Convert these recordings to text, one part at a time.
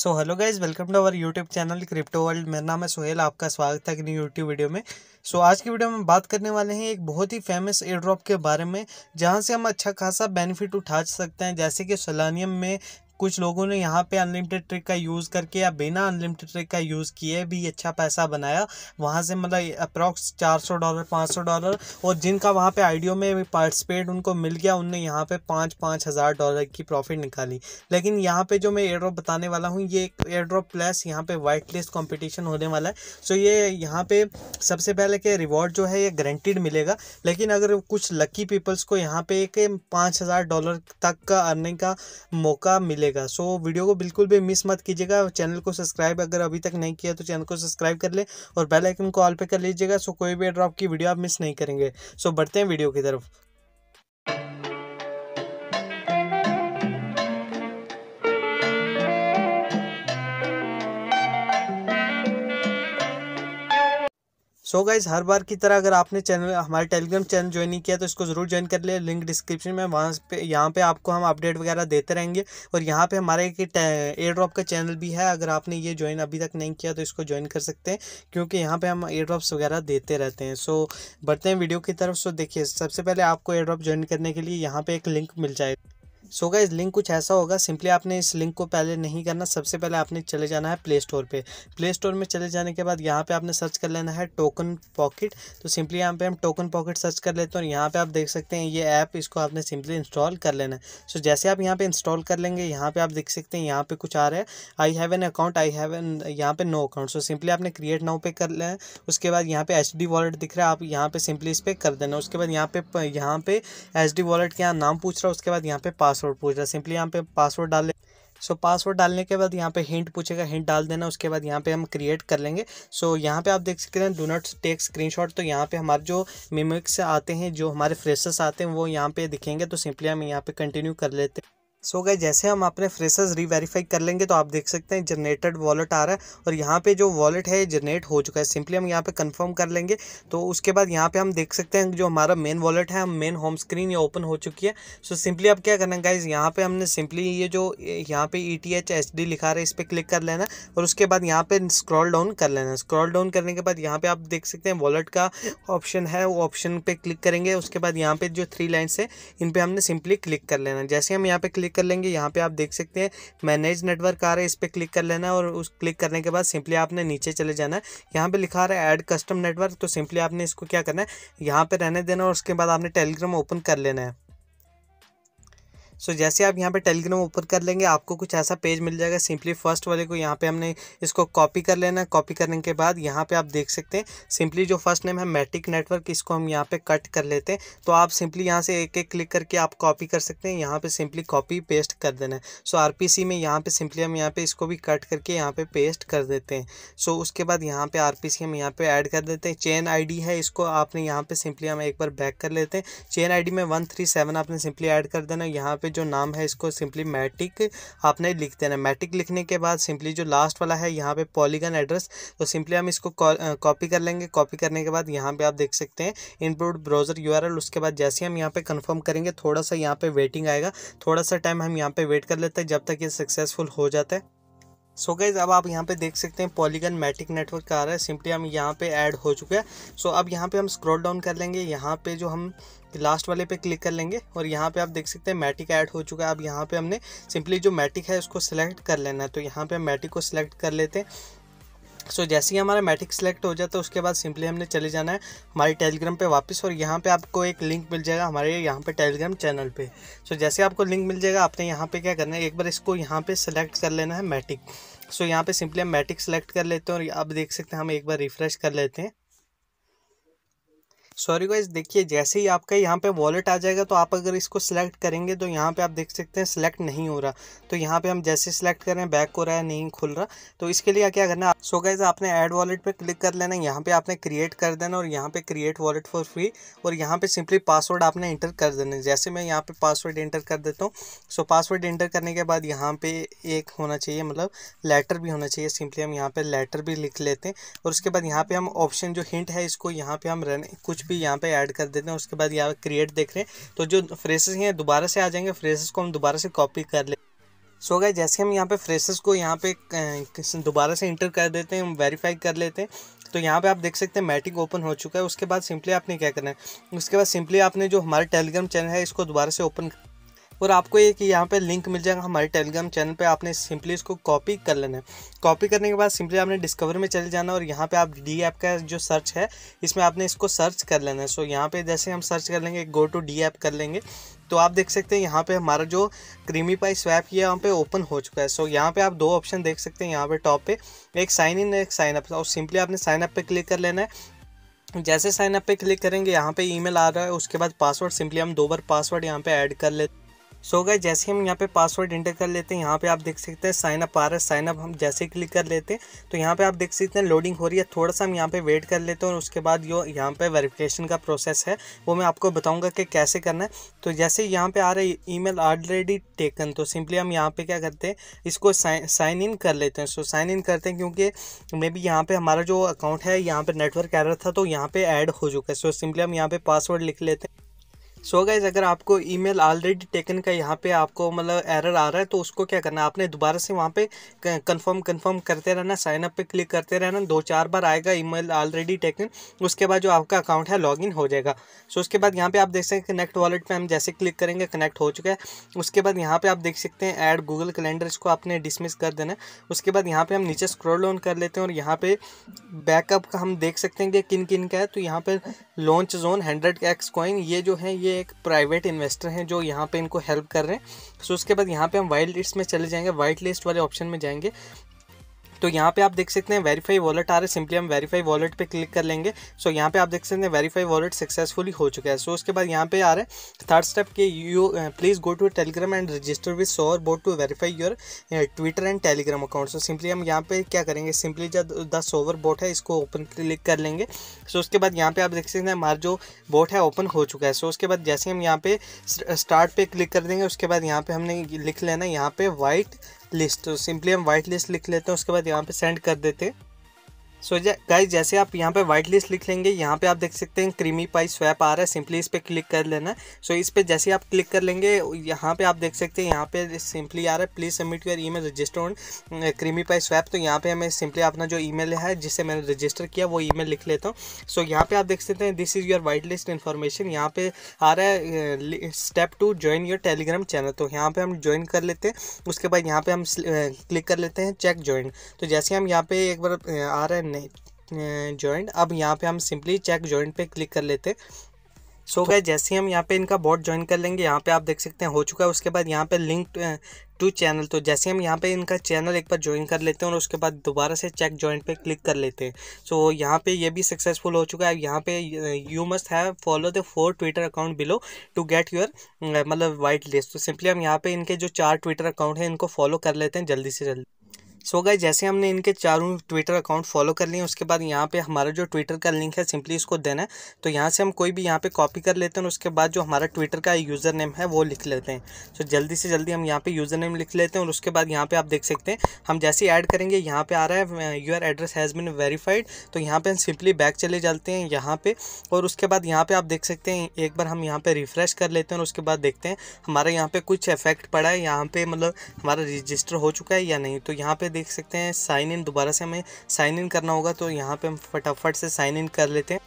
so hello guys welcome to our YouTube channel crypto world मेरा नाम है सोहेल आपका स्वागत है अपनी यूट्यूब वीडियो में सो so, आज की वीडियो में बात करने वाले हैं एक बहुत ही फेमस एयर ड्रॉप के बारे में जहां से हम अच्छा खासा बेनिफिट उठा सकते हैं जैसे कि सलानियम में कुछ लोगों ने यहाँ पे अनलिमिटेड ट्रिक का यूज़ करके या बिना अनलिमिटेड ट्रिक का यूज़ किए भी अच्छा पैसा बनाया वहाँ से मतलब अप्रॉक्स चार सौ डॉलर पाँच सौ डॉलर और जिनका वहाँ पे आइडियो में पार्टिसिपेट उनको मिल गया उनने यहाँ पे पाँच पाँच हज़ार डॉलर की प्रॉफिट निकाली लेकिन यहाँ पे जो मैं एयर ड्रॉप बताने वाला हूँ ये एक एयर ड्रॉप प्लस यहाँ पे वाइट लिस्ट कॉम्पिटिशन होने वाला है सो ये यहाँ पे सबसे पहले के रिवॉर्ड जो है ये गारंटीड मिलेगा लेकिन अगर कुछ लकी पीपल्स को यहाँ पे एक पाँच डॉलर तक का अर्निंग का मौका मिलेगा मिलेगा सो वीडियो को बिल्कुल भी मिस मत कीजिएगा चैनल को सब्सक्राइब अगर अभी तक नहीं किया तो चैनल को सब्सक्राइब कर ले और बेल आइकन को ऑल पे कर लीजिएगा सो कोई भी ड्रॉप की वीडियो आप मिस नहीं करेंगे सो बढ़ते हैं वीडियो की तरफ सो so गाइज हर बार की तरह अगर आपने चैनल हमारे टेलीग्राम चैनल ज्वाइन नहीं किया तो इसको ज़रूर ज्वाइन कर लिया लिंक डिस्क्रिप्शन में वहाँ पे यहाँ पे आपको हम अपडेट वगैरह देते रहेंगे और यहाँ पे हमारे एक एयर ड्रॉप का चैनल भी है अगर आपने ये ज्वाइन अभी तक नहीं किया तो इसको ज्वाइन कर सकते हैं क्योंकि यहाँ पर हम एयर ड्रॉप्स वगैरह देते रहते हैं सो so, बढ़ते हैं वीडियो की तरफ सो देखिए सबसे पहले आपको एयर ड्रॉप ज्वाइन करने के लिए यहाँ पर एक लिंक मिल जाएगा सो गाइज लिंक कुछ ऐसा होगा सिंपली आपने इस लिंक को पहले नहीं करना सबसे पहले आपने चले जाना है प्ले स्टोर पे प्ले स्टोर में चले जाने के बाद यहाँ पे आपने सर्च कर लेना है टोकन पॉकेट तो सिंपली यहाँ पे हम टोकन पॉकेट सर्च कर लेते हैं और यहाँ पे आप देख सकते हैं ये ऐप इसको आपने सिंपली इंस्टॉल कर लेना है सो so जैसे आप यहाँ पर इंस्टॉल कर लेंगे यहाँ पर आप देख सकते हैं यहाँ पर कुछ आ रहा है I have an account I have an यहाँ पर नो अकाउंट सो सिंपली आपने क्रिएट नाउ पे कर ले उसके बाद यहाँ पर एच डी वॉलेट दिख रहा है आप यहाँ पर सिंपली इस पर कर देना उसके बाद यहाँ पे यहाँ पे एच डी वॉलेट के यहाँ नाम पूछ रहा है उसके बाद यहाँ पे पासवर्ड पूछ रहा है सिंपली यहाँ पे पासवर्ड डाल ले सो so, पासवर्ड डालने के बाद यहाँ पे हिंट पूछेगा हिंट डाल देना उसके बाद यहाँ पे हम क्रिएट कर लेंगे सो so, यहाँ पे आप देख सकते हैं डो नॉट टेक स्क्रीनशॉट तो यहाँ पे हमारे जो मिमिक्स आते हैं जो हमारे फ्रेशर्स आते हैं वो यहाँ पे दिखेंगे तो सिंपली हम यहाँ पे कंटिन्यू कर लेते हैं सो so गए जैसे हम अपने फ्रेशेस रीवेरीफाई कर लेंगे तो आप देख सकते हैं जनरेटेड वॉलेट आ रहा है और यहाँ पे जो वॉलेट है जनरेट हो चुका है सिंपली हम यहाँ पे कंफर्म कर लेंगे तो उसके बाद यहाँ पे हम देख सकते हैं जो हमारा मेन वॉलेट है हम मेन होम स्क्रीन ये ओपन हो चुकी है सो so सिंपली अब क्या करना है गाइज यहाँ पर हमने सिंपली ये जो यहाँ पे ई e टी लिखा रहा है इस पर क्लिक कर लेना और उसके बाद यहाँ पर स्क्रॉल डाउन कर लेना स्क्रॉल डाउन करने के बाद यहाँ पर आप देख सकते हैं वॉलेट का ऑप्शन है वो ऑप्शन पर क्लिक करेंगे उसके बाद यहाँ पर जो थ्री लाइन्स है इन पर हमने सिंपली क्लिक कर लेना जैसे हम यहाँ पर क्लिक क्लिक कर लेंगे यहाँ पे आप देख सकते हैं मैनेज नेटवर्क आ रहा है इस पर क्लिक कर लेना है और उस क्लिक करने के बाद सिंपली आपने नीचे चले जाना है यहाँ पर लिखा रहा है ऐड कस्टम नेटवर्क तो सिंपली आपने इसको क्या करना है यहाँ पर रहने देना और उसके बाद आपने टेलीग्राम ओपन कर लेना है सो so, जैसे आप यहाँ पे टेलीग्राम ओपन कर लेंगे आपको कुछ ऐसा पेज मिल जाएगा सिंपली फर्स्ट वाले को यहाँ पे हमने इसको कॉपी कर लेना है कॉपी करने के बाद यहाँ पे आप देख सकते हैं सिंपली जो फर्स्ट नेम है मैटिक नेटवर्क इसको हम यहाँ पे कट कर लेते हैं तो आप सिंपली यहाँ से एक एक क्लिक करके आप कॉपी कर सकते हैं यहाँ पर सिंपली कॉपी पेस्ट कर देना है सो आर में यहाँ पर सिंपली हम यहाँ पर इसको भी कट करके यहाँ पर पेस्ट कर देते हैं सो उसके बाद यहाँ पर आर हम यहाँ पर ऐड कर देते हैं चेन आई है इसको आपने यहाँ पर सिंपली हम एक बार बैक कर लेते हैं चेन आई में वन आपने सिंपली ऐड कर देना यहाँ पर जो नाम है इसको सिंपली मैटिक आपने लिख देना मैटिक लिखने के बाद सिंपली जो लास्ट वाला है यहाँ पे पॉलीगन एड्रेस तो सिंपली हम इसको कॉपी कर लेंगे कॉपी करने के बाद यहाँ पे आप देख सकते हैं इनपुट ब्राउज़र यूआरएल उसके बाद जैसे हम यहाँ पे कंफर्म करेंगे थोड़ा सा यहाँ पे वेटिंग आएगा थोड़ा सा टाइम हम यहाँ पे वेट कर लेते हैं जब तक ये सक्सेसफुल हो जाता है सो so गाइज अब आप यहाँ पे देख सकते हैं पॉलीगन मैटिक नेटवर्क का आ रहा है सिंपली हम यहाँ पे ऐड हो चुका है सो so अब यहाँ पे हम स्क्रॉल डाउन कर लेंगे यहाँ पे जो हम लास्ट वाले पे क्लिक कर लेंगे और यहाँ पे आप देख सकते हैं मैटिक ऐड हो चुका है अब यहाँ पे हमने सिंपली जो मैटिक है उसको सिलेक्ट कर लेना है तो यहाँ पे हम मैटिक को सिलेक्ट कर लेते हैं सो so, जैसे ही हमारा मैट्रिक सेलेक्ट हो जाता तो है उसके बाद सिंपली हमने चले जाना है हमारे टेलीग्राम पे वापस और यहाँ पे आपको एक लिंक मिल जाएगा हमारे यहाँ पे टेलीग्राम चैनल पे सो so, जैसे आपको लिंक मिल जाएगा आपने यहाँ पे क्या करना है एक बार इसको यहाँ पे सेलेक्ट कर लेना है मैटिक सो so, यहाँ पे सिंपली हम मैटिक सेलेक्ट कर लेते हैं और आप देख सकते हैं हम एक बार रिफ्रेश कर लेते हैं सॉरी गाइज देखिए जैसे ही आपका यहाँ पे वॉलेट आ जाएगा तो आप अगर इसको सिलेक्ट करेंगे तो यहाँ पे आप देख सकते हैं सिलेक्ट नहीं हो रहा तो यहाँ पे हम जैसे सिलेक्ट करें बैक हो रहा है नहीं खुल रहा तो इसके लिए क्या करना है सो गाइज आपने ऐड वॉलेट पे क्लिक कर लेना यहाँ पे आपने क्रिएट कर देना और यहाँ पे क्रिएट वॉलेट फॉर फ्री और यहाँ पे सिंपली पासवर्ड आपने इंटर कर देना जैसे मैं यहाँ पे पासवर्ड इंटर कर देता हूँ सो पासवर्ड इंटर करने के बाद यहाँ पे एक होना चाहिए मतलब लेटर भी होना चाहिए सिंपली हम यहाँ पे लेटर भी लिख लेते हैं और उसके बाद यहाँ पे हम ऑप्शन जो हिंट है इसको यहाँ पे हम रहने कुछ भी यहाँ पे ऐड कर देते हैं उसके बाद यहाँ क्रिएट देख रहे हैं तो जो फ्रेसेस हैं दोबारा से आ जाएंगे फ्रेसेस को हम दोबारा से कॉपी कर ले सो so गए जैसे हम यहाँ पे फ्रेसेस को यहाँ पे दोबारा से इंटर कर देते हैं वेरीफाई कर लेते हैं तो यहाँ पे आप देख सकते हैं मैटिक ओपन हो चुका है उसके बाद सिंपली आपने क्या करना है उसके बाद सिंपली आपने जो हमारे टेलीग्राम चैनल है इसको दोबारा से ओपन और आपको एक यहाँ पे लिंक मिल जाएगा हमारे टेलीग्राम चैनल पे आपने सिंपली इसको कॉपी कर लेना है कॉपी करने के बाद सिंपली आपने डिस्कवर में चले जाना और यहाँ पे आप डी ऐप का जो सर्च है इसमें आपने इसको सर्च कर लेना है सो यहाँ पे जैसे हम सर्च कर लेंगे गो टू डी ऐप कर लेंगे तो आप देख सकते हैं यहाँ पे हमारा जो क्रीमी पाई स्वैप किया यहाँ पे ओपन हो चुका है सो यहाँ पे आप दो ऑप्शन देख सकते हैं यहाँ पे टॉप पे एक साइन इन एक साइन अप और सिंपली आपने साइन अप पे क्लिक कर लेना है जैसे साइन अप पे क्लिक करेंगे यहाँ पे ईमेल आ रहा है उसके बाद पासवर्ड सिंपली हम दो बार पासवर्ड यहाँ पे ऐड कर लेते सो गए जैसे हम यहाँ पे पासवर्ड इंटर कर लेते हैं यहाँ पे आप देख सकते हैं साइन अप आ रहा है साइन अप हम जैसे क्लिक कर लेते हैं तो यहाँ पे आप देख सकते हैं लोडिंग हो रही है थोड़ा सा हम यहाँ पे वेट कर लेते हैं और उसके बाद जो यहाँ पे वेरिफिकेशन का प्रोसेस है वो मैं आपको बताऊँगा कि कैसे करना है तो जैसे यहाँ पर आ रहा है ई मेल ऑलरेडी टेकन तो सिंपली हम यहाँ पर क्या करते हैं इसको साइन इन कर लेते हैं सो साइन इन करते हैं क्योंकि मे बी यहाँ पर हमारा जो अकाउंट है यहाँ पर नेटवर्क आ रहा था तो यहाँ पर ऐड हो चुका है सो सिंपली हम यहाँ पर पासवर्ड लिख लेते हैं सो so गाइज़ अगर आपको ईमेल ऑलरेडी टेकन का यहाँ पे आपको मतलब एरर आ रहा है तो उसको क्या करना है आपने दोबारा से वहाँ पे कंफर्म कंफर्म करते रहना साइन अप पे क्लिक करते रहना दो चार बार आएगा ईमेल ऑलरेडी टेकन उसके बाद जो आपका अकाउंट है लॉगिन हो जाएगा सो so उसके बाद यहाँ पे आप देख सकते हैं कनेक्ट वॉलेट पर हम जैसे क्लिक करेंगे कनेक्ट हो चुका है उसके बाद यहाँ पर आप देख सकते हैं ऐड गूगल कैलेंडर इसको आपने डिसमिस कर देना उसके बाद यहाँ पर हम नीचे स्क्रोल ऑन कर लेते हैं और यहाँ पर बैकअप का हम देख सकते हैं कि किन किन का है तो यहाँ पर launch zone hundred X coin ये जो है ये एक प्राइवेट इन्वेस्टर हैं जो यहाँ पे इनको हेल्प कर रहे हैं सो उसके बाद यहाँ पे हम वाइट लिस्ट में चले जाएंगे वाइट लिस्ट वाले ऑप्शन में जाएंगे तो यहाँ पे आप देख सकते हैं वेरीफाई वॉलेट आ रहा है सिंपली हम वेरीफाई वॉलेट पे क्लिक कर लेंगे सो so, यहाँ पे आप देख सकते हैं वेरीफाई वॉलेट सक्सेसफुली हो चुका है सो so, उसके बाद यहाँ पे आ रहा है थर्ड स्टेप के you please go to Telegram and register with sore bot to verify your Twitter and Telegram account so simply हम यहाँ पे क्या करेंगे सिंपली जब द सोवर बोट है इसको ओपन क्लिक कर लेंगे सो so, उसके बाद यहाँ पे आप देख सकते हैं हमारा जो बोट है ओपन हो चुका है सो so, उसके बाद जैसे हम यहाँ पे स्टार्ट पे क्लिक कर देंगे उसके बाद यहाँ पे हमने लिख लेना यहाँ पे वाइट लिस्ट तो सिंपली हम वाइट लिस्ट लिख लेते हैं उसके बाद यहाँ पे सेंड कर देते हैं सो so, गाइज जैसे आप यहाँ पे वाइट लिस्ट लिख लेंगे यहाँ पे आप देख सकते हैं क्रीमी पाई स्वैप आ रहा है सिंपली इस पर क्लिक कर लेना है सो so, इस पर जैसे आप क्लिक कर लेंगे यहाँ पे आप देख सकते हैं यहाँ पे सिंपली आ रहा है please submit your email register on creamy pie swap तो यहाँ पे हमें सिंपली अपना जो ई है जिससे मैंने रजिस्टर किया वो ई लिख लेता हूँ सो so, यहाँ पर आप देख सकते हैं this is your whitelist information यहाँ पर आ रहा है step two join your Telegram channel तो यहाँ पर हम ज्वाइन कर लेते हैं उसके बाद यहाँ पर हम क्लिक कर लेते हैं चेक ज्वाइन तो जैसे हम यहाँ पर एक बार आ रहे हैं ज्वाइंट अब यहाँ पे हम सिंपली चेक जॉइंट पे क्लिक कर लेते सो so गए तो जैसे ही हम यहाँ पे इनका बॉट ज्वाइन कर लेंगे यहाँ पे आप देख सकते हैं हो चुका है उसके बाद यहाँ पे लिंक टू चैनल तो जैसे हम यहाँ पे इनका चैनल एक बार ज्वाइन कर लेते हैं और उसके बाद दोबारा से चेक ज्वाइंट पे क्लिक कर लेते हैं सो so, यहाँ पे ये भी सक्सेसफुल हो चुका है यहाँ पे you must have follow the four Twitter account below to get your मतलब वाइट लिस्ट तो सिंपली हम यहाँ पे इनके जो चार ट्विटर अकाउंट हैं इनको फॉलो कर लेते हैं जल्दी से जल्दी सो गए जैसे हमने इनके चारों ट्विटर अकाउंट फॉलो कर लिए उसके बाद यहाँ पे हमारा जो ट्विटर का लिंक है सिंपली इसको देना है तो यहाँ से हम कोई भी यहाँ पे कॉपी कर लेते हैं उसके बाद जो हमारा ट्विटर का यूज़र नेम है वो लिख लेते हैं सो so जल्दी से जल्दी हम यहाँ पे यूज़र नेम लिख लेते हैं और उसके बाद यहाँ पर आप देख सकते हैं हम जैसे ऐड करेंगे यहाँ पर आ रहा है your address has been verified तो यहाँ पर हम सिंपली बैक चले जाते हैं यहाँ पर और उसके बाद यहाँ पर आप देख सकते हैं एक बार हम यहाँ पर रिफ्रेश कर लेते हैं और उसके बाद देखते हैं हमारा यहाँ पर कुछ इफेक्ट पड़ा है यहाँ पर मतलब हमारा रजिस्टर हो चुका है या नहीं तो यहाँ पे देख सकते हैं साइन इन दोबारा से हमें साइन इन करना होगा तो यहाँ पे हम फटाफट से साइन इन कर लेते हैं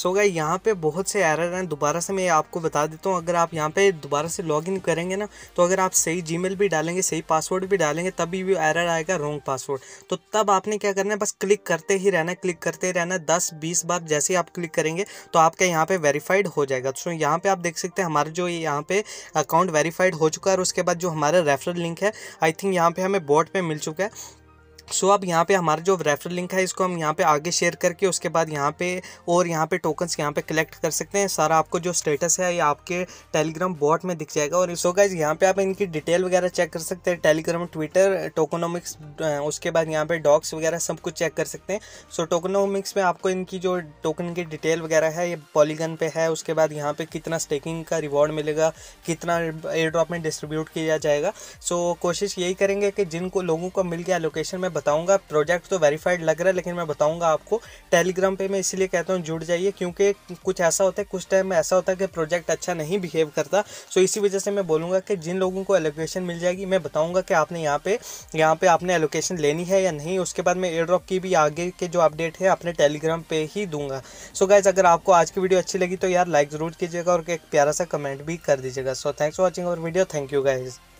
सो गए यहाँ पे बहुत से एरर हैं दोबारा से मैं आपको बता देता हूँ अगर आप यहाँ पे दोबारा से लॉगिन करेंगे ना तो अगर आप सही जीमेल भी डालेंगे सही पासवर्ड भी डालेंगे तभी भी एरर आएगा रॉन्ग पासवर्ड तो तब आपने क्या करना है बस क्लिक करते ही रहना क्लिक करते ही रहना दस बीस बार जैसे ही आप क्लिक करेंगे तो आपका यहाँ पर वेरीफाइड हो जाएगा सो तो यहाँ पर आप देख सकते हैं हमारा जो यहाँ पे अकाउंट वेरीफाइड हो चुका है और उसके बाद जो हमारा रेफरल लिंक है आई थिंक यहाँ पर हमें बोर्ड पर मिल चुका है सो so, अब यहाँ पे हमारा जो रेफर लिंक है इसको हम यहाँ पे आगे शेयर करके उसके बाद यहाँ पे और यहाँ पे टोकन्स यहाँ पे कलेक्ट कर सकते हैं सारा आपको जो स्टेटस है ये आपके टेलीग्राम बॉट में दिख जाएगा और सो गाइज यहाँ पे आप इनकी डिटेल वगैरह चेक कर सकते हैं टेलीग्राम ट्विटर टोकोनोमिक्स उसके बाद यहाँ पे डॉक्स वगैरह सब कुछ चेक कर सकते हैं सो so, में आपको इनकी जो टोकन की डिटेल वगैरह है ये पॉलीगन पे है उसके बाद यहाँ पर कितना स्टेकिंग का रिवॉर्ड मिलेगा कितना एयर ड्रॉप में डिस्ट्रीब्यूट किया जाएगा सो कोशिश यही करेंगे कि जिनको लोगों को मिल गया लोकेशन में मैं बताऊंगा प्रोजेक्ट तो वेरीफाइड लग रहा है लेकिन मैं बताऊंगा आपको टेलीग्राम पे मैं इसलिए कहता हूँ जुड़ जाइए क्योंकि कुछ ऐसा होता है कुछ टाइम में ऐसा होता है कि प्रोजेक्ट अच्छा नहीं बिहेव करता सो इसी वजह से मैं बोलूँगा कि जिन लोगों को एलोकेशन मिल जाएगी मैं बताऊँगा कि आपने यहाँ पे यहाँ पे आपने एलोकेशन लेनी है या नहीं उसके बाद मैं एयर ड्रॉप की भी आगे के जो अपडेट है अपने टेलीग्राम पर ही दूंगा सो गाइज अगर आपको आज की वीडियो अच्छी लगी तो यार लाइक ज़रूर कीजिएगा और एक प्यारा सा कमेंट भी कर दीजिएगा सो थैंक्स फॉर वॉचिंग और वीडियो थैंक यू गाइज़